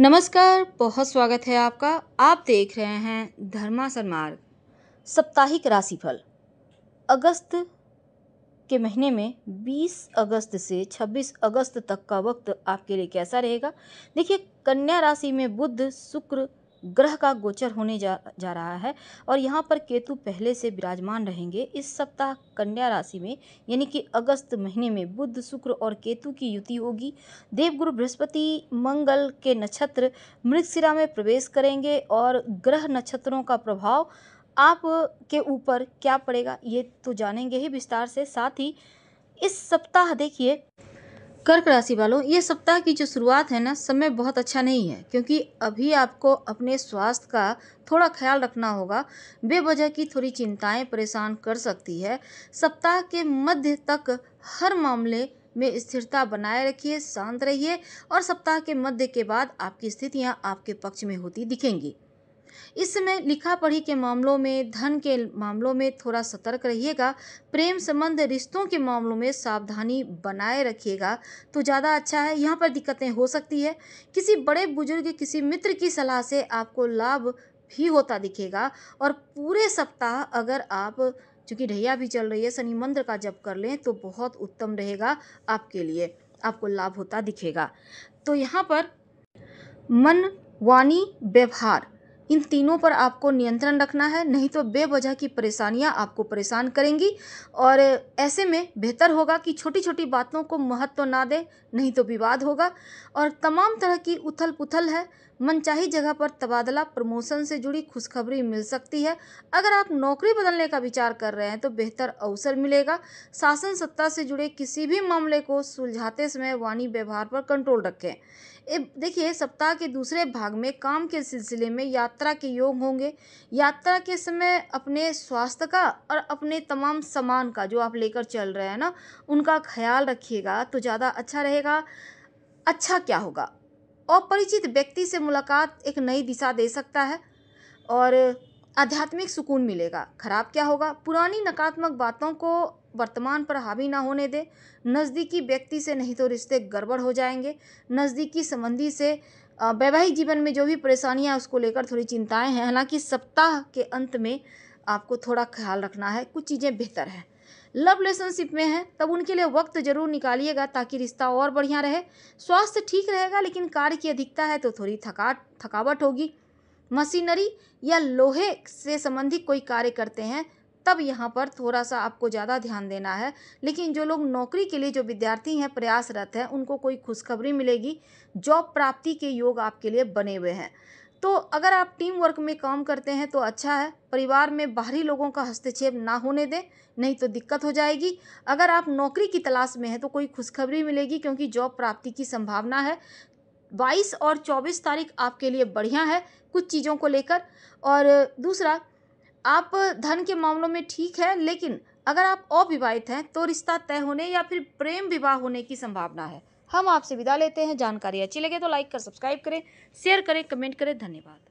नमस्कार बहुत स्वागत है आपका आप देख रहे हैं धर्मासन मार्ग साप्ताहिक राशिफल अगस्त के महीने में 20 अगस्त से 26 अगस्त तक का वक्त आपके लिए कैसा रहेगा देखिए कन्या राशि में बुध शुक्र ग्रह का गोचर होने जा जा रहा है और यहाँ पर केतु पहले से विराजमान रहेंगे इस सप्ताह कन्या राशि में यानी कि अगस्त महीने में बुध शुक्र और केतु की युति होगी देवगुरु बृहस्पति मंगल के नक्षत्र मृगशिरा में प्रवेश करेंगे और ग्रह नक्षत्रों का प्रभाव आप के ऊपर क्या पड़ेगा ये तो जानेंगे ही विस्तार से साथ ही इस सप्ताह देखिए कर्क राशि वालों ये सप्ताह की जो शुरुआत है ना समय बहुत अच्छा नहीं है क्योंकि अभी आपको अपने स्वास्थ्य का थोड़ा ख्याल रखना होगा बेवजह की थोड़ी चिंताएं परेशान कर सकती है सप्ताह के मध्य तक हर मामले में स्थिरता बनाए रखिए शांत रहिए और सप्ताह के मध्य के बाद आपकी स्थितियाँ आपके पक्ष में होती दिखेंगी इस समय लिखा पढ़ी के मामलों में धन के मामलों में थोड़ा सतर्क रहिएगा प्रेम संबंध रिश्तों के मामलों में सावधानी बनाए रखिएगा तो ज़्यादा अच्छा है यहाँ पर दिक्कतें हो सकती है किसी बड़े बुजुर्ग किसी मित्र की सलाह से आपको लाभ भी होता दिखेगा और पूरे सप्ताह अगर आप चूँकि ढैया भी चल रही है शनि मंत्र का जप कर लें तो बहुत उत्तम रहेगा आपके लिए आपको लाभ होता दिखेगा तो यहाँ पर मन वाणी व्यवहार इन तीनों पर आपको नियंत्रण रखना है नहीं तो बेवजह की परेशानियाँ आपको परेशान करेंगी और ऐसे में बेहतर होगा कि छोटी छोटी बातों को महत्व ना दें नहीं तो विवाद होगा और तमाम तरह की उथल पुथल है मनचाही जगह पर तबादला प्रमोशन से जुड़ी खुशखबरी मिल सकती है अगर आप नौकरी बदलने का विचार कर रहे हैं तो बेहतर अवसर मिलेगा शासन सत्ता से जुड़े किसी भी मामले को सुलझाते समय वाणी व्यवहार पर कंट्रोल रखें देखिए सप्ताह के दूसरे भाग में काम के सिलसिले में यात्रा के योग होंगे यात्रा के समय अपने स्वास्थ्य का और अपने तमाम सामान का जो आप लेकर चल रहे हैं ना उनका ख्याल रखिएगा तो ज़्यादा अच्छा रहेगा अच्छा क्या होगा अपरिचित व्यक्ति से मुलाकात एक नई दिशा दे सकता है और आध्यात्मिक सुकून मिलेगा खराब क्या होगा पुरानी नकारात्मक बातों को वर्तमान पर हावी ना होने दें नज़दीकी व्यक्ति से नहीं तो रिश्ते गड़बड़ हो जाएंगे नज़दीकी संबंधी से वैवाहिक जीवन में जो भी परेशानियाँ उसको लेकर थोड़ी चिंताएं हैं हालांकि सप्ताह के अंत में आपको थोड़ा ख्याल रखना है कुछ चीज़ें बेहतर हैं लव रिलेशनशिप में है तब उनके लिए वक्त जरूर निकालिएगा ताकि रिश्ता और बढ़िया रहे स्वास्थ्य ठीक रहेगा लेकिन कार्य की अधिकता है तो थोड़ी थकाट थकावट होगी मशीनरी या लोहे से संबंधित कोई कार्य करते हैं तब यहाँ पर थोड़ा सा आपको ज़्यादा ध्यान देना है लेकिन जो लोग नौकरी के लिए जो विद्यार्थी हैं प्रयासरत हैं उनको कोई खुशखबरी मिलेगी जॉब प्राप्ति के योग आपके लिए बने हुए हैं तो अगर आप टीम वर्क में काम करते हैं तो अच्छा है परिवार में बाहरी लोगों का हस्तक्षेप ना होने दें नहीं तो दिक्कत हो जाएगी अगर आप नौकरी की तलाश में हैं तो कोई खुशखबरी मिलेगी क्योंकि जॉब प्राप्ति की संभावना है 22 और 24 तारीख आपके लिए बढ़िया है कुछ चीज़ों को लेकर और दूसरा आप धन के मामलों में ठीक है लेकिन अगर आप अविवाहित हैं तो रिश्ता तय होने या फिर प्रेम विवाह होने की संभावना है हम आपसे विदा लेते हैं जानकारी अच्छी लगे तो लाइक कर सब्सक्राइब करें शेयर करें कमेंट करें धन्यवाद